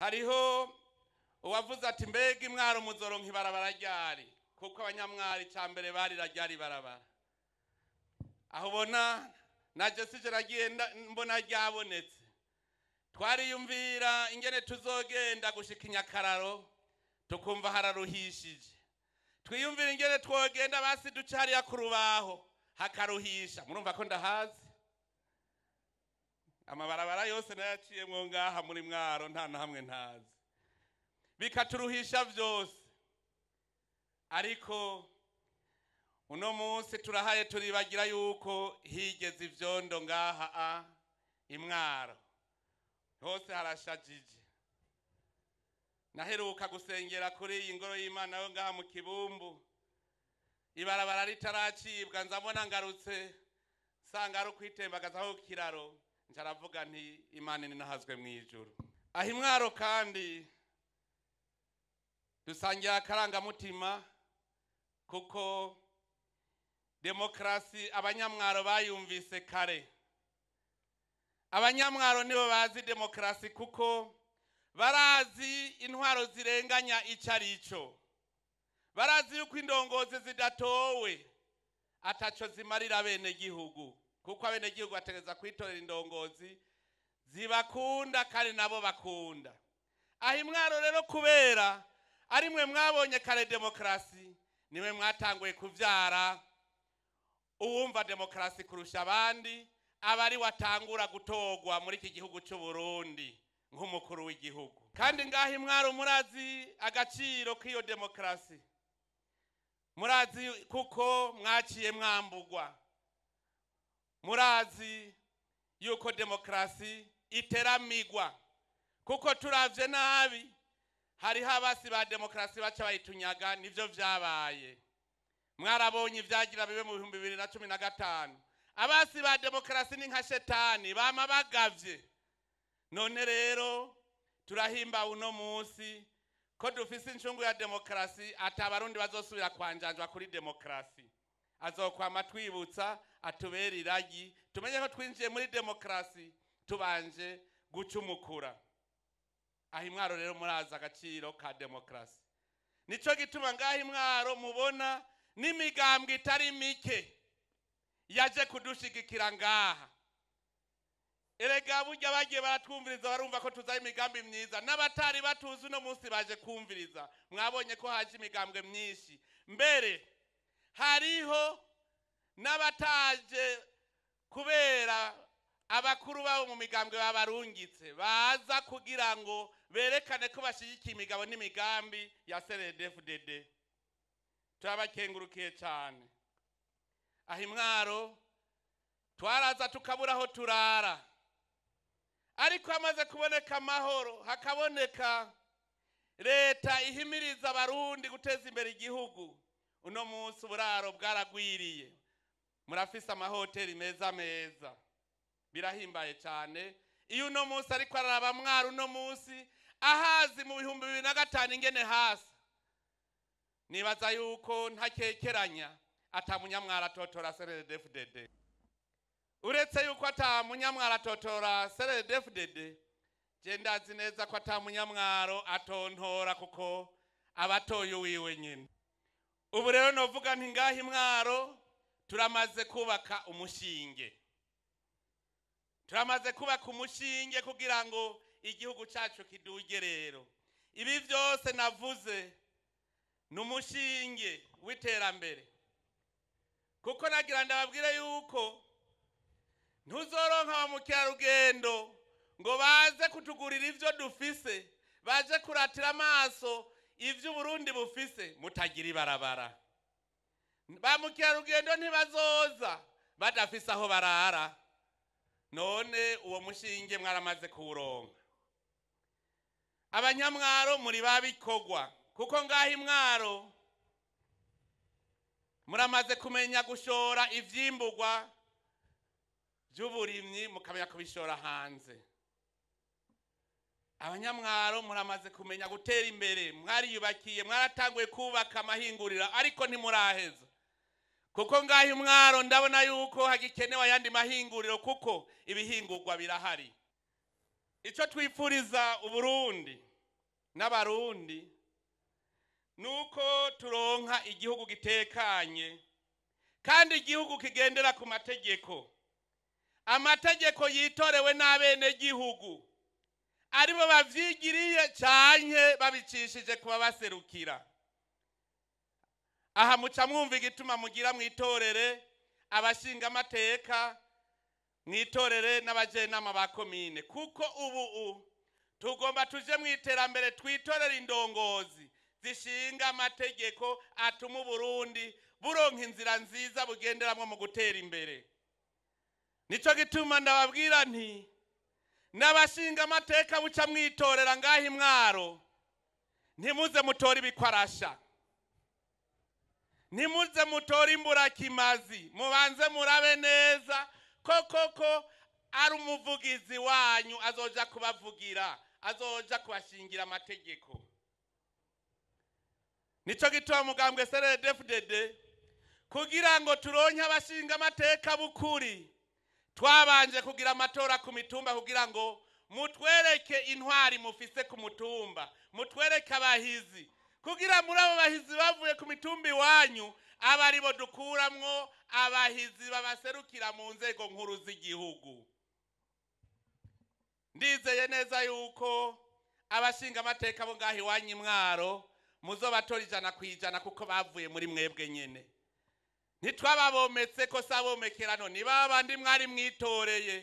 hariho uwavuze ati mbega imwaro umuzoro nkibarabara ryari kuko abanyamwari cya mbere ryari barabara aho ubona na jesije ragenda mbona ryabonetse twariyumvira ingene tuzogenda gushika inyakararo tukumva hararuhishije twiyumvira ingene twogenda basi ducariya ku rubaho hakaruhisha murumva ko ndahazi amabarabara yose nayaciyemo ngaha muri mwaro nta na hamwe ntazi bikaturuhisha byose ariko uno munsi turahaye turibagira yuko higeze ibyondo ngaha a imwaro hose harashajije naheruka gusengera kuri iyi ngoro y'imana yo ngaha mu kibumbu ibarabara ritaracibwa nzabona ngarutse nsanga ari ukwitembagazaho kiraro nsharavuga nti imana ni n'ahazwe mu ijoro aho imwaro kandi dusangira akarangamutima kuko demokarasi abanyamwaro bayumvise kare abanyamwaro nibo bazi demokarasi kuko barazi intwaro zirenganya icyo ari cyo barazi yuko indongozi zidatowe ataco zimarira bene gihugu kuko abenegihugu bategereza kwitorera indongozi zibakunda kandi nabo bakunda aho imwaro rero kubera ari mwe mwabonye kare demokarasi niwe mwatanguye kubyara uwumva demokarasi kurusha abandi aba ari watangura gutogwa muri iki gihugu cy'u Burundi nk'umukuru w'igihugu kandi ngaho imwaro murazi agaciro k'iyo demokarasi murazi kuko mwaciye mwambugwa murazi yuko demokarasi iteramigwa kuko turabye nabi hariho abasi ba demokarasi baca bayitunyaga nibyo byabaye mwarabonye ibyagira bibe mu bihumbi bibiri na cumi na gatanu abasi ba demokarasi ni nka shetani bama none rero turahimba uno munsi ko dufise inshungu ya demokarasi atabarundi bazosubira kwanjanjwa kuri demokarasi azokwama twibutsa atubere iragi tumenye ko twinjiye muri demokarasi tubanje gucumukura aho imwaro rero murazi agaciro ka demokarasi nicyo gituma ngaho imwaro mubona n'imigambwe itari mike yaje kudushigikira ngaha erega burya bagiye baratwumviriza barumva ko tuzaho imigambi myiza n'abatari batuzi uno munsi baje kumviriza mwabonye ko haje imigambwe myinshi mbere hariho n'abataje kubera abakuru babo mu migambi babarungitse baza kugira ngo berekane ko bashyigikiye imigabo n'imigambi ya seredefuded turabakengurukiye cyane aho imwaro twaraza tukabura aho turara ariko hamaze kuboneka amahoro hakaboneka leta ihimiriza abarundi guteza imbere igihugu uno munsi uburaro bwaragwiriye murafise amahoteli meza meza birahimbaye cyane iyo uno munsi ariko araraba mwari uno munsi ahazi mu bihumbi bibiri na gatanu ingene hasi nibaza yuko ntakekeranya atamunyamwara atotora seredefudede uretse yuko atamunyamwara atotora seredefudede genda azi neza ko atamunyamwaro atontora kuko aba uwiwe nyine ubu rero navuga nti ngaho imwaro turamaze kubaka umushinge turamaze kubaka umushinge kugira ngo igihugu cyacu kiduge rero ibi byose navuze ni umushinge w'iterambere kuko nagira ndababwire yuko ntuzoronka ba mukerarugendo ngo baze kutugurira ibyo dufise baje kuratira amaso ibyo uburundi bufise mutagira ibarabara ba mukerarugendo ntibazoza badafise aho barara none uwo mushinge mwaramaze kuwuronka abanyamwaro muri babikogwa kuko ngaho imwaro muramaze kumenya gushora ibyimburwa by'uburimyi mukamenya kubishora hanze abanyamwaro muramaze kumenya gutera imbere mwariyubakiye mwaratanguye kubaka amahinguriro ariko ntimuraheza kuko ngaho umwaro ndabona yuko hagikenewe ayandi mahinguriro kuko ibihingurwa birahari icyo twifuriza uburundi n'abarundi ni uko turonka igihugu gitekanye kandi igihugu kigendera ku mategeko amategeko yitorewe n'abenegihugu aribo babyigiriye cyane babicishije kuba baserukira aha muca mwumva igituma mugira mu itorere abashingamateka mu itorere n'abajyanama ba komine kuko ubu tugomba tuje mu iterambere twitorere indongozi zishinga amategeko atuma uburundi buronka inzira nziza bugenderamo mu gutera imbere nicyo gituma ndababwira nti n'abashinga amateka buca mwitorera ngaho imwaro ntimuze mutore ibikorasha ntimuze mutore imburakimazi mubanze murabe neza koko ari umuvugizi wanyu azoja kubavugira azoja kubashingira amategeko nicyo gituma mugambwe seredefudede kugira ngo turonke abashinga amateka bukuri twabanje kugira amatora ku mitumba kugira ngo mutwereke intwari mufise ku mutumba mutwereke abahizi kugira muri abo bahizi bavuye ku mitumbi iwanyu aba aribo dukuramwo abahizi babaserukira mu nzego nkuru z'igihugu ndizeye neza yuko abashinga amateka bo ngaho iwanyu imwaro muzo batora ijana ku ijana kuko bavuye muri mwebwe nyine ntitwababometse ko si abomekerano ni ba bandi mwari mwitoreye